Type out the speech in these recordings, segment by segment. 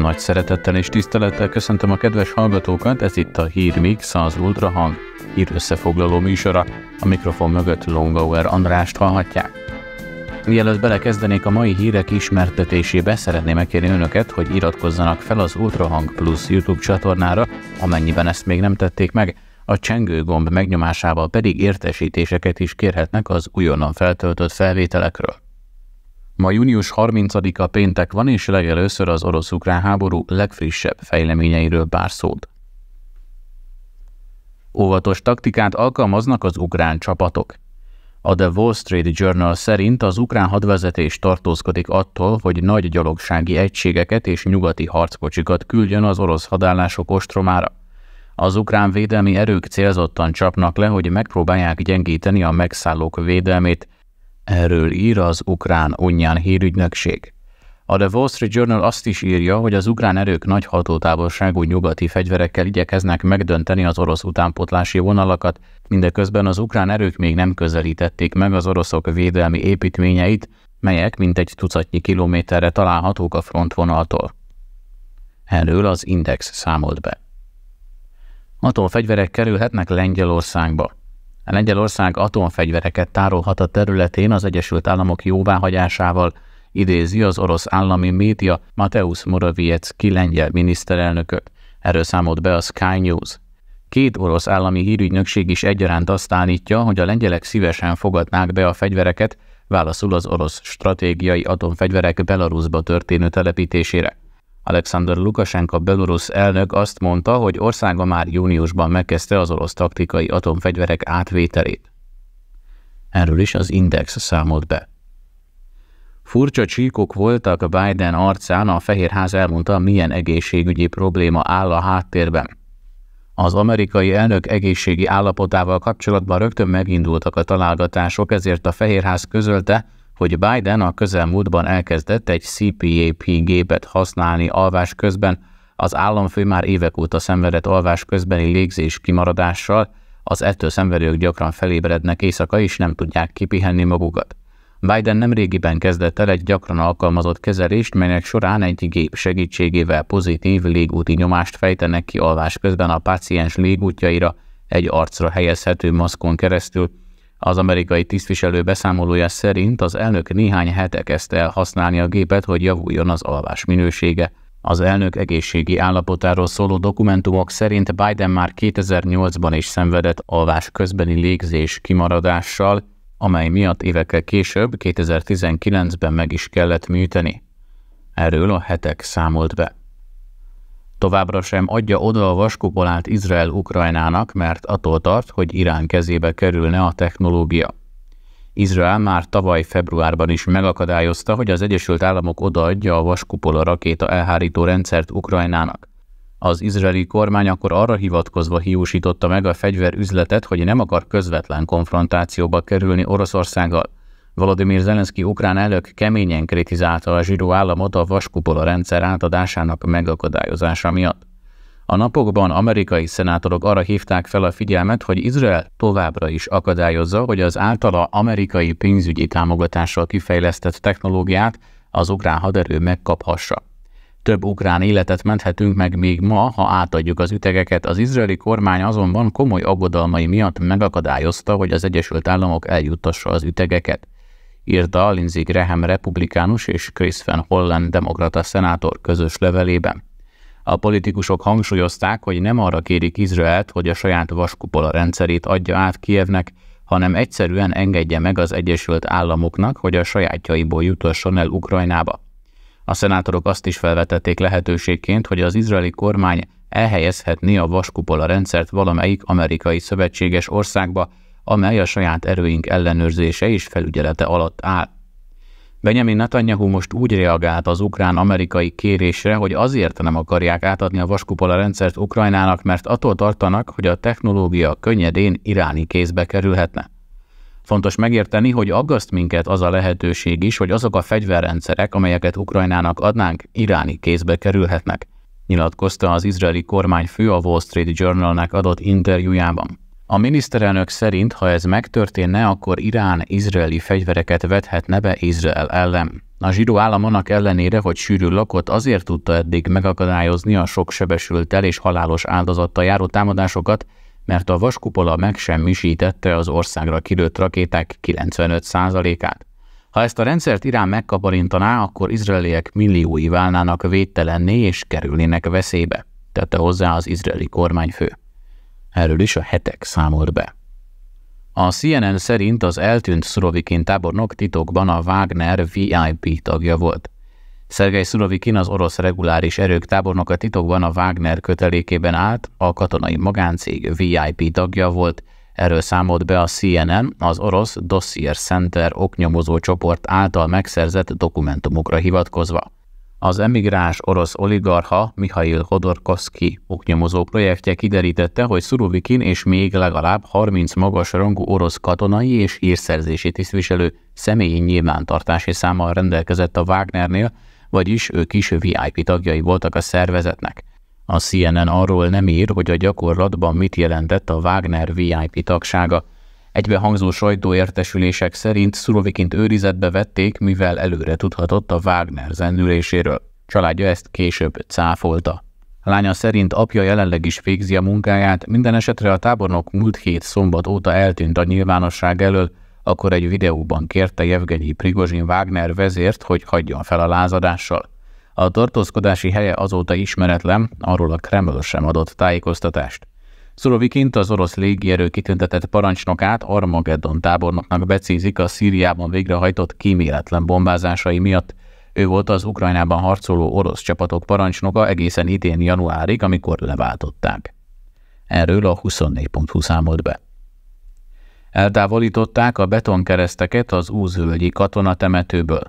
Nagy szeretettel és tisztelettel köszöntöm a kedves hallgatókat, ez itt a Hírmix, az Ultrahang hír összefoglaló műsora. A mikrofon mögött Longauer Andrást hallhatják. Mielőtt belekezdenék a mai hírek ismertetésébe, szeretném megkérni önöket, hogy iratkozzanak fel az Ultrahang Plus YouTube csatornára, amennyiben ezt még nem tették meg. A csengő gomb megnyomásával pedig értesítéseket is kérhetnek az újonnan feltöltött felvételekről. Ma június 30-a péntek van, és legelőször az orosz-ukrán háború legfrissebb fejleményeiről pár szót. Óvatos taktikát alkalmaznak az ukrán csapatok. A The Wall Street Journal szerint az ukrán hadvezetés tartózkodik attól, hogy nagy gyalogsági egységeket és nyugati harckocsikat küldjön az orosz hadállások ostromára. Az ukrán védelmi erők célzottan csapnak le, hogy megpróbálják gyengíteni a megszállók védelmét, Erről ír az ukrán Onyan hírügynökség. A The Wall Street Journal azt is írja, hogy az ukrán erők nagy hatótávolságú nyugati fegyverekkel igyekeznek megdönteni az orosz utánpotlási vonalakat, mindeközben az ukrán erők még nem közelítették meg az oroszok védelmi építményeit, melyek mintegy tucatnyi kilométerre találhatók a frontvonaltól. Erről az Index számolt be. Atomfegyverek kerülhetnek Lengyelországba. Lengyelország atomfegyvereket tárolhat a területén az Egyesült Államok jóváhagyásával, idézi az orosz állami média Mateusz Morawiecki lengyel miniszterelnököt. Erről számolt be a Sky News. Két orosz állami hírügynökség is egyaránt azt állítja, hogy a lengyelek szívesen fogadnák be a fegyvereket, válaszul az orosz stratégiai atomfegyverek Belarusba történő telepítésére. Alexander Lukasenka belorusz elnök azt mondta, hogy országa már júniusban megkezdte az orosz taktikai atomfegyverek átvételét. Erről is az Index számolt be. Furcsa csíkok voltak Biden arcán, a Fehérház elmondta, milyen egészségügyi probléma áll a háttérben. Az amerikai elnök egészségi állapotával kapcsolatban rögtön megindultak a találgatások, ezért a Fehérház közölte, hogy Biden a közelmúltban elkezdett egy CPAP gépet használni alvás közben, az államfő már évek óta szenvedett alvás közbeni légzés kimaradással, az ettől szenvedők gyakran felébrednek éjszaka és nem tudják kipihenni magukat. Biden nemrégiben kezdett el egy gyakran alkalmazott kezelést, melynek során egy gép segítségével pozitív légúti nyomást fejtenek ki alvás közben a páciens légútjaira egy arcra helyezhető maszkon keresztül, az amerikai tisztviselő beszámolója szerint az elnök néhány hete kezdte el használni a gépet, hogy javuljon az alvás minősége. Az elnök egészségi állapotáról szóló dokumentumok szerint Biden már 2008-ban is szenvedett alvás közbeni légzés kimaradással, amely miatt évekkel később, 2019-ben meg is kellett műteni. Erről a hetek számolt be. Továbbra sem adja oda a vaskupolát Izrael Ukrajnának, mert attól tart, hogy Irán kezébe kerülne a technológia. Izrael már tavaly februárban is megakadályozta, hogy az Egyesült Államok odaadja a vaskupola rakéta elhárító rendszert Ukrajnának. Az izraeli kormány akkor arra hivatkozva hiúsította meg a fegyverüzletet, hogy nem akar közvetlen konfrontációba kerülni Oroszországgal – Vladimir Zelenszky ukrán elnök keményen kritizálta a zsidó államot a vaskupola rendszer átadásának megakadályozása miatt. A napokban amerikai szenátorok arra hívták fel a figyelmet, hogy Izrael továbbra is akadályozza, hogy az általa amerikai pénzügyi támogatással kifejlesztett technológiát az ukrán haderő megkaphassa. Több ukrán életet menthetünk meg még ma, ha átadjuk az ütegeket. Az izraeli kormány azonban komoly aggodalmai miatt megakadályozta, hogy az Egyesült Államok eljuttassa az ütegeket írta Lindsey Graham republikánus és Chris Van Holland demokrata szenátor közös levelében. A politikusok hangsúlyozták, hogy nem arra kérik Izraelt, hogy a saját vaskupola rendszerét adja át Kievnek, hanem egyszerűen engedje meg az Egyesült Államoknak, hogy a sajátjaiból jutasson el Ukrajnába. A szenátorok azt is felvetették lehetőségként, hogy az izraeli kormány elhelyezhetné a vaskupola rendszert valamelyik amerikai szövetséges országba, amely a saját erőink ellenőrzése és felügyelete alatt áll. Benjamin Netanyahu most úgy reagált az ukrán-amerikai kérésre, hogy azért nem akarják átadni a vaskupola rendszert Ukrajnának, mert attól tartanak, hogy a technológia könnyedén iráni kézbe kerülhetne. Fontos megérteni, hogy aggaszt minket az a lehetőség is, hogy azok a fegyverrendszerek, amelyeket Ukrajnának adnánk, iráni kézbe kerülhetnek, nyilatkozta az izraeli kormány fő a Wall Street Journalnek adott interjújában. A miniszterelnök szerint, ha ez megtörténne, akkor Irán izraeli fegyvereket vethetne be Izrael ellen. A zsidó állam annak ellenére, hogy sűrű lakott, azért tudta eddig megakadályozni a sok el és halálos áldozatta járó támadásokat, mert a vaskupola megsemmisítette az országra kilőtt rakéták 95%-át. Ha ezt a rendszert Irán megkaparintaná, akkor izraeliek milliói válnának védtelenné és kerülnének veszélybe, tette hozzá az izraeli kormányfő. Erről is a hetek számolt be. A CNN szerint az eltűnt Szurovikin tábornok titokban a Wagner VIP tagja volt. Szergej Szurovikin az orosz reguláris erők tábornoka titokban a Wagner kötelékében állt, a katonai magáncég VIP tagja volt, erről számolt be a CNN az orosz Dossier Center oknyomozó csoport által megszerzett dokumentumokra hivatkozva. Az emigráns orosz oligarha Mihail Hodorkovsky oknyomozó projektje kiderítette, hogy Szurovikin és még legalább 30 magas rangú orosz katonai és hírszerzési tisztviselő személyi nyilvántartási számmal rendelkezett a Wagnernél, vagyis ők is VIP tagjai voltak a szervezetnek. A CNN arról nem ír, hogy a gyakorlatban mit jelentett a Wagner VIP tagsága, Egybehangzó sajtóértesülések szerint Szurovikint őrizetbe vették, mivel előre tudhatott a Wagner zenüléséről. Családja ezt később cáfolta. Lánya szerint apja jelenleg is végzi a munkáját, minden esetre a tábornok múlt hét szombat óta eltűnt a nyilvánosság elől, akkor egy videóban kérte Jevgenyi Prigozsin Wagner vezért, hogy hagyjon fel a lázadással. A tartózkodási helye azóta ismeretlen, arról a Kreml sem adott tájékoztatást. Szurovikint az orosz légierő kitüntetett parancsnokát Armageddon tábornoknak becézik a Szíriában végrehajtott kíméletlen bombázásai miatt. Ő volt az Ukrajnában harcoló orosz csapatok parancsnoka egészen idén januárig, amikor leváltották. Erről a 24.20 számolt be. Eltávolították a betonkereszteket az Úzhölgyi katonatemetőből.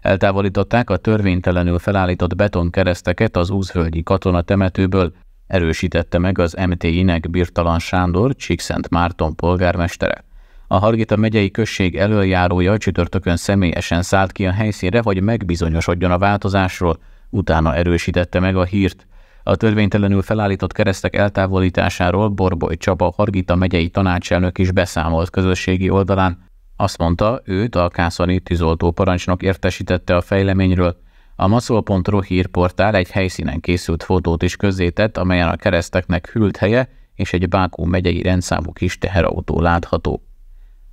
Eltávolították a törvénytelenül felállított betonkereszteket az Úzhölgyi katonatemetőből, erősítette meg az MTI-nek Birtalan Sándor, Csíkszent Márton polgármestere. A Hargita megyei község elöljárója csütörtökön személyesen szállt ki a helyszínre, hogy megbizonyosodjon a változásról, utána erősítette meg a hírt. A törvénytelenül felállított keresztek eltávolításáról Borboly Csaba Hargita megyei tanácselnök is beszámolt közösségi oldalán. Azt mondta, őt a Kászani tűzoltó parancsnok értesítette a fejleményről, a maszol.ru hírportál egy helyszínen készült fotót is közzétett, amelyen a kereszteknek hűlt helye és egy Bákó megyei rendszámú kis teherautó látható.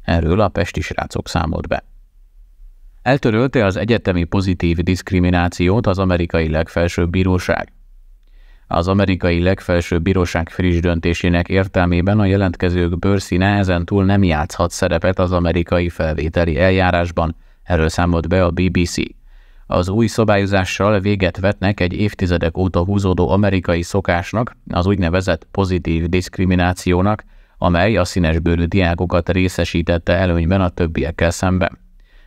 Erről a pesti srácok számolt be. Eltörölte az egyetemi pozitív diszkriminációt az amerikai legfelsőbb bíróság. Az amerikai legfelsőbb bíróság friss döntésének értelmében a jelentkezők bőrszíne ezentúl nem játszhat szerepet az amerikai felvételi eljárásban, erről számolt be a BBC. Az új szabályozással véget vetnek egy évtizedek óta húzódó amerikai szokásnak, az úgynevezett pozitív diszkriminációnak, amely a bőrű diákokat részesítette előnyben a többiekkel szembe.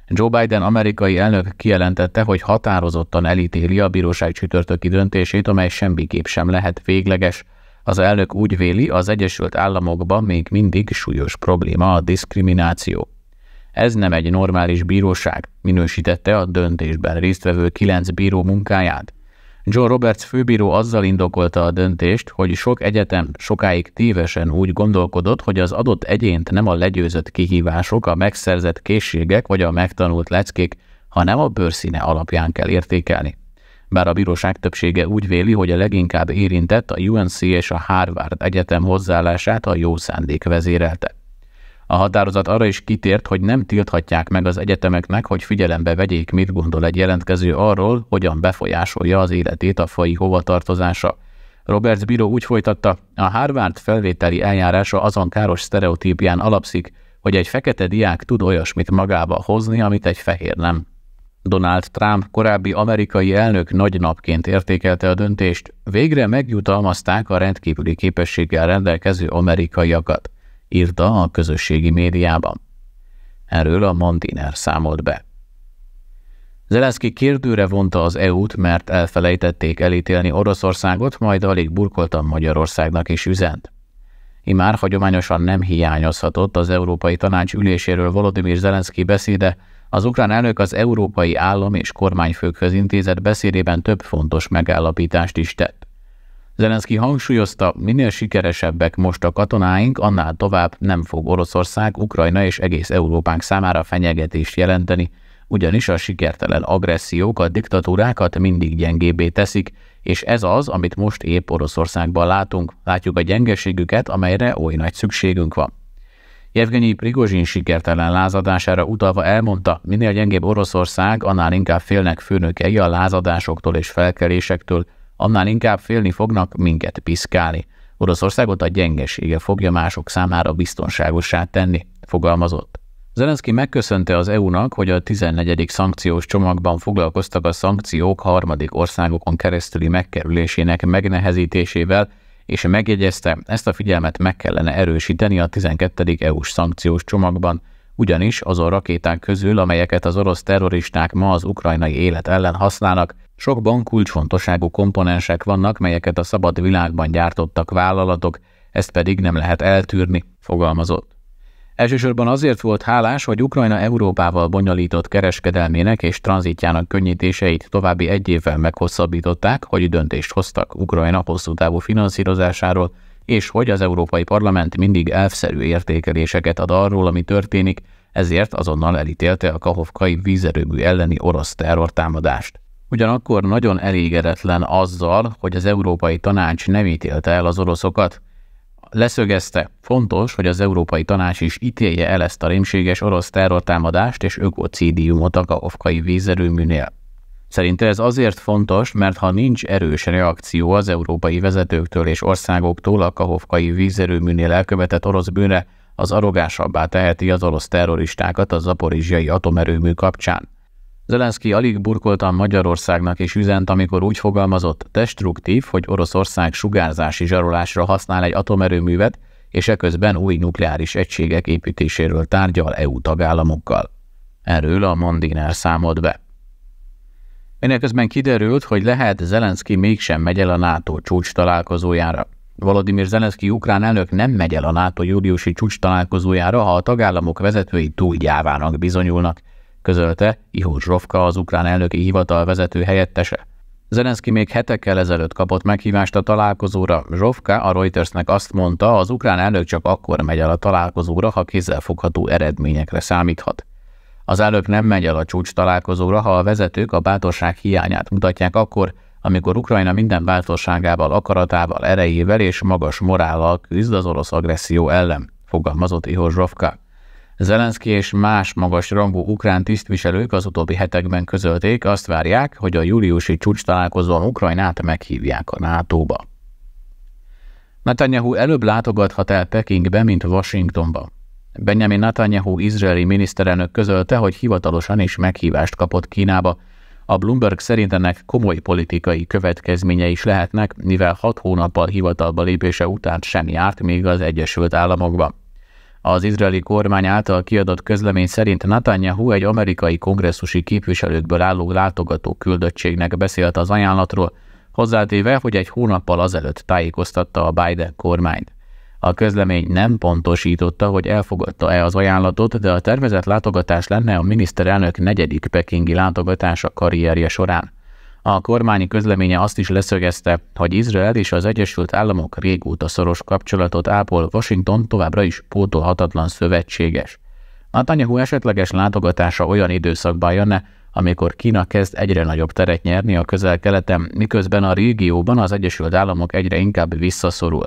Joe Biden amerikai elnök kijelentette, hogy határozottan elítéli a bíróság csütörtöki döntését, amely semmiképp sem lehet végleges. Az elnök úgy véli, az Egyesült Államokban még mindig súlyos probléma a diszkrimináció. Ez nem egy normális bíróság, minősítette a döntésben résztvevő kilenc bíró munkáját. John Roberts főbíró azzal indokolta a döntést, hogy sok egyetem sokáig tévesen úgy gondolkodott, hogy az adott egyént nem a legyőzött kihívások, a megszerzett készségek vagy a megtanult leckék, hanem a bőrszíne alapján kell értékelni. Bár a bíróság többsége úgy véli, hogy a leginkább érintett a UNC és a Harvard Egyetem hozzáállását a jó szándék vezérelte. A határozat arra is kitért, hogy nem tilthatják meg az egyetemeknek, hogy figyelembe vegyék, mit gondol egy jelentkező arról, hogyan befolyásolja az életét a fai hovatartozása. Roberts bíró úgy folytatta, a Harvard felvételi eljárása azon káros sztereotípián alapszik, hogy egy fekete diák tud olyasmit magába hozni, amit egy fehér nem. Donald Trump korábbi amerikai elnök nagy napként értékelte a döntést, végre megjutalmazták a rendkívüli képességgel rendelkező amerikaiakat írta a közösségi médiában. Erről a Mandiner számolt be. Zelenszky kérdőre vonta az EU-t, mert elfelejtették elítélni Oroszországot, majd alig burkoltam Magyarországnak is üzent. Imár hagyományosan nem hiányozhatott az Európai Tanács üléséről Volodymyr Zelenszky beszéde, az ukrán elnök az európai állam és kormányfőkhöz intézett beszédében több fontos megállapítást is tett. Zelenszky hangsúlyozta, minél sikeresebbek most a katonáink, annál tovább nem fog Oroszország, Ukrajna és egész Európánk számára fenyegetést jelenteni, ugyanis a sikertelen agressziók a diktatúrákat mindig gyengébbé teszik, és ez az, amit most épp Oroszországban látunk. Látjuk a gyengeségüket, amelyre oly nagy szükségünk van. Jevgenyi Prigozsin sikertelen lázadására utalva elmondta, minél gyengébb Oroszország, annál inkább félnek főnökei a lázadásoktól és felkelésektől, annál inkább félni fognak minket piszkálni. Oroszországot a gyengesége fogja mások számára biztonságosá tenni, fogalmazott. Zelenszky megköszönte az EU-nak, hogy a 14. szankciós csomagban foglalkoztak a szankciók harmadik országokon keresztüli megkerülésének megnehezítésével, és megjegyezte, ezt a figyelmet meg kellene erősíteni a 12. EU-s szankciós csomagban, ugyanis azon rakéták közül, amelyeket az orosz terroristák ma az ukrajnai élet ellen használnak, bank kulcsfontosságú komponensek vannak, melyeket a szabad világban gyártottak vállalatok, ezt pedig nem lehet eltűrni, fogalmazott. Elsősorban azért volt hálás, hogy Ukrajna Európával bonyolított kereskedelmének és tranzitjának könnyítéseit további egy évvel meghosszabbították, hogy döntést hoztak Ukrajna hosszú távú finanszírozásáról, és hogy az Európai Parlament mindig elfszerű értékeléseket ad arról, ami történik, ezért azonnal elítélte a kahovkai vízerőmű elleni orosz terrortámadást. Ugyanakkor nagyon elégedetlen azzal, hogy az Európai Tanács nem ítélte el az oroszokat. Leszögezte, fontos, hogy az Európai Tanács is ítélje el ezt a rémséges orosz terrortámadást és ökocídiumot a Kaovkai vízerőműnél. Szerinte ez azért fontos, mert ha nincs erős reakció az európai vezetőktől és országoktól a kahovkai vízerőműnél elkövetett orosz bűnre, az arrogánsabbá teheti az orosz terroristákat a zaporizsiai atomerőmű kapcsán. Zelenszky alig burkolta Magyarországnak és üzent, amikor úgy fogalmazott destruktív, hogy Oroszország sugárzási zsarolásra használ egy atomerőművet, és eközben új nukleáris egységek építéséről tárgyal EU tagállamokkal. Erről a Mandiner számolt be. közben kiderült, hogy lehet Zelenszky mégsem megy el a NATO csúcs találkozójára. Volodymyr Zelenszky ukrán elnök nem megy el a NATO júliusi csúcs találkozójára, ha a tagállamok vezetői túl gyávának bizonyulnak, közölte Ihó Zsrovka, az ukrán elnöki hivatal vezető helyettese. Zelenszky még hetekkel ezelőtt kapott meghívást a találkozóra. Zsovka a Reutersnek azt mondta, az ukrán elnök csak akkor megy el a találkozóra, ha kézzelfogható eredményekre számíthat. Az elnök nem megy el a csúcs találkozóra, ha a vezetők a bátorság hiányát mutatják akkor, amikor Ukrajna minden bátorságával, akaratával, erejével és magas morállal küzd az orosz agresszió ellen, fogalmazott Ihor Zsovka. Zelenszky és más magas rangú ukrán tisztviselők az utóbbi hetekben közölték, azt várják, hogy a júliusi csúcs találkozón Ukrajnát meghívják a NATO-ba. Netanyahu előbb látogathat el Pekingbe, mint Washingtonba. Benjamin Netanyahu izraeli miniszterelnök közölte, hogy hivatalosan is meghívást kapott Kínába. A Bloomberg szerint ennek komoly politikai következményei is lehetnek, mivel hat hónappal hivatalba lépése után sem járt még az Egyesült Államokban. Az izraeli kormány által kiadott közlemény szerint Netanyahu egy amerikai kongresszusi képviselőkből álló látogató küldöttségnek beszélt az ajánlatról, hozzátéve, hogy egy hónappal azelőtt tájékoztatta a Biden kormányt. A közlemény nem pontosította, hogy elfogadta-e az ajánlatot, de a tervezett látogatás lenne a miniszterelnök negyedik pekingi látogatása karrierje során. A kormányi közleménye azt is leszögezte, hogy Izrael és az Egyesült Államok régóta szoros kapcsolatot ápol, Washington továbbra is pótolhatatlan szövetséges. Netanyahu esetleges látogatása olyan időszakban jönne, amikor Kína kezd egyre nagyobb teret nyerni a közel-keleten, miközben a régióban az Egyesült Államok egyre inkább visszaszorul.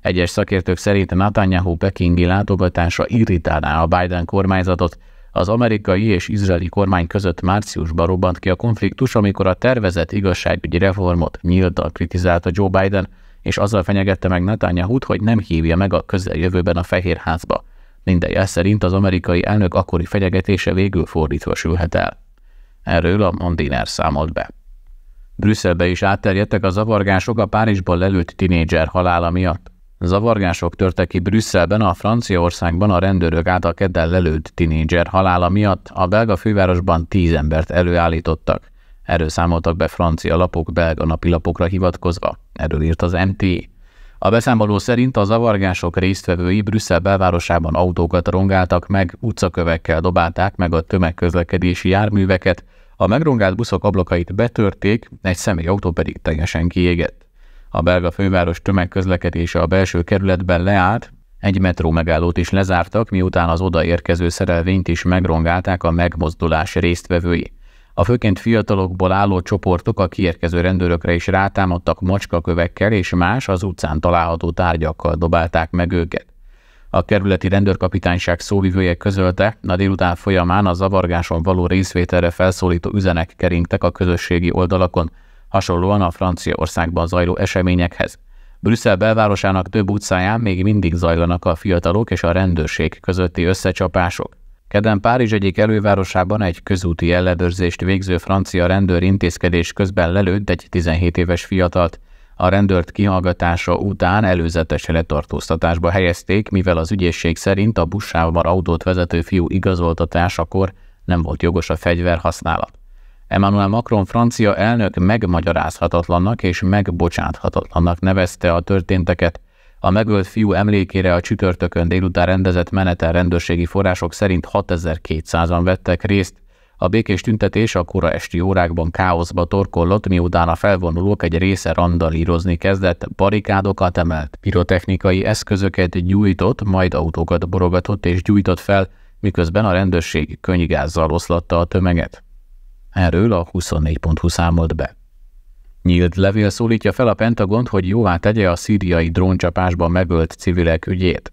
Egyes szakértők szerint Netanyahu pekingi látogatása irritálná a Biden kormányzatot, az amerikai és izraeli kormány között márciusban robbant ki a konfliktus, amikor a tervezett igazságügyi reformot nyíltan kritizálta Joe Biden, és azzal fenyegette meg netanyahu hogy nem hívja meg a közeljövőben a Fehér Házba. Minden jel szerint az amerikai elnök akkori fenyegetése végül fordítva sülhet el. Erről a Mondiner számolt be. Brüsszelbe is átterjedtek a zavargások a Párizsban lelőtt tinédzser halála miatt. Zavargások törtek ki Brüsszelben, a Franciaországban a rendőrök által kedden lelőtt tinédzser halála miatt a belga fővárosban tíz embert előállítottak. Erről számoltak be francia lapok belga napilapokra hivatkozva. Erről írt az MT. A beszámoló szerint a zavargások résztvevői Brüsszel belvárosában autókat rongáltak meg, utcakövekkel dobálták meg a tömegközlekedési járműveket, a megrongált buszok ablakait betörték, egy személyautó pedig teljesen kiégett. A belga főváros tömegközlekedése a belső kerületben leállt, egy metró megállót is lezártak, miután az odaérkező szerelvényt is megrongálták a megmozdulás résztvevői. A főként fiatalokból álló csoportok a kiérkező rendőrökre is rátámadtak macskakövekkel és más az utcán található tárgyakkal dobálták meg őket. A kerületi rendőrkapitányság szóvivője közölte, a délután folyamán a zavargáson való részvételre felszólító üzenek keringtek a közösségi oldalakon, hasonlóan a Franciaországban zajló eseményekhez. Brüsszel belvárosának több utcáján még mindig zajlanak a fiatalok és a rendőrség közötti összecsapások. Kedden Párizs egyik elővárosában egy közúti ellenőrzést végző francia rendőr intézkedés közben lelőtt egy 17 éves fiatalt. A rendőrt kihallgatása után előzetes letartóztatásba helyezték, mivel az ügyészség szerint a buszával autót vezető fiú igazoltatásakor nem volt jogos a fegyver használat. Emmanuel Macron francia elnök megmagyarázhatatlannak és megbocsáthatatlannak nevezte a történteket. A megölt fiú emlékére a csütörtökön délután rendezett meneten rendőrségi források szerint 6200-an vettek részt. A békés tüntetés a kora esti órákban káoszba torkollott, miután a felvonulók egy része randalírozni kezdett, barikádokat emelt, pirotechnikai eszközöket gyújtott, majd autókat borogatott és gyújtott fel, miközben a rendőrség könygázzal oszlatta a tömeget. Erről a 24.20 számolt be. Nyílt levél szólítja fel a Pentagont, hogy jóvá tegye a szíriai dróncsapásban megölt civilek ügyét.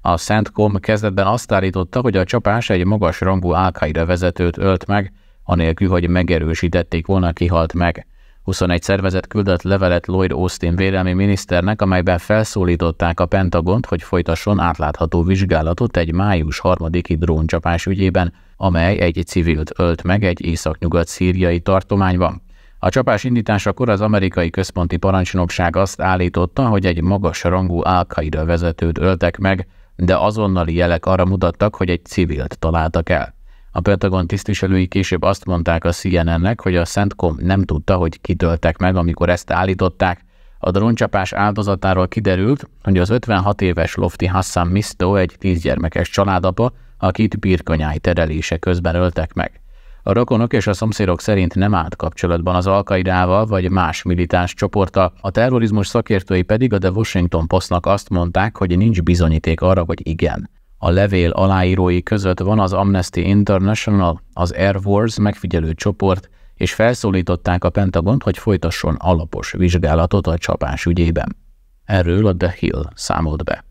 A Centcom kezdetben azt állította, hogy a csapás egy magas rangú al vezetőt ölt meg, anélkül, hogy megerősítették volna kihalt meg – 21 szervezet küldött levelet Lloyd Austin védelmi miniszternek, amelyben felszólították a Pentagont, hogy folytasson átlátható vizsgálatot egy május 3-i dróncsapás ügyében, amely egy civilt ölt meg egy északnyugat szíriai tartományban. A csapás indításakor az amerikai központi parancsnokság azt állította, hogy egy magas rangú al vezetőt öltek meg, de azonnali jelek arra mutattak, hogy egy civilt találtak el. A Pentagon tisztviselői később azt mondták a CNN-nek, hogy a Centcom nem tudta, hogy kitöltek meg, amikor ezt állították. A droncsapás áldozatáról kiderült, hogy az 56 éves Lofti Hassan Misto egy tízgyermekes családapa, akit birkonyái terelése közben öltek meg. A rokonok és a szomszédok szerint nem állt kapcsolatban az Alkaidával vagy más militáns csoporttal, a terrorizmus szakértői pedig a The Washington Postnak azt mondták, hogy nincs bizonyíték arra, hogy igen. A levél aláírói között van az Amnesty International, az Air Wars megfigyelő csoport, és felszólították a Pentagont, hogy folytasson alapos vizsgálatot a csapás ügyében. Erről a The Hill számolt be.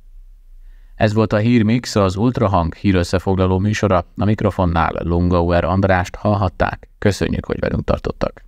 Ez volt a Hírmix, az Ultrahang hírösszefoglaló műsora. A mikrofonnál Lungauer Andrást hallhatták. Köszönjük, hogy velünk tartottak.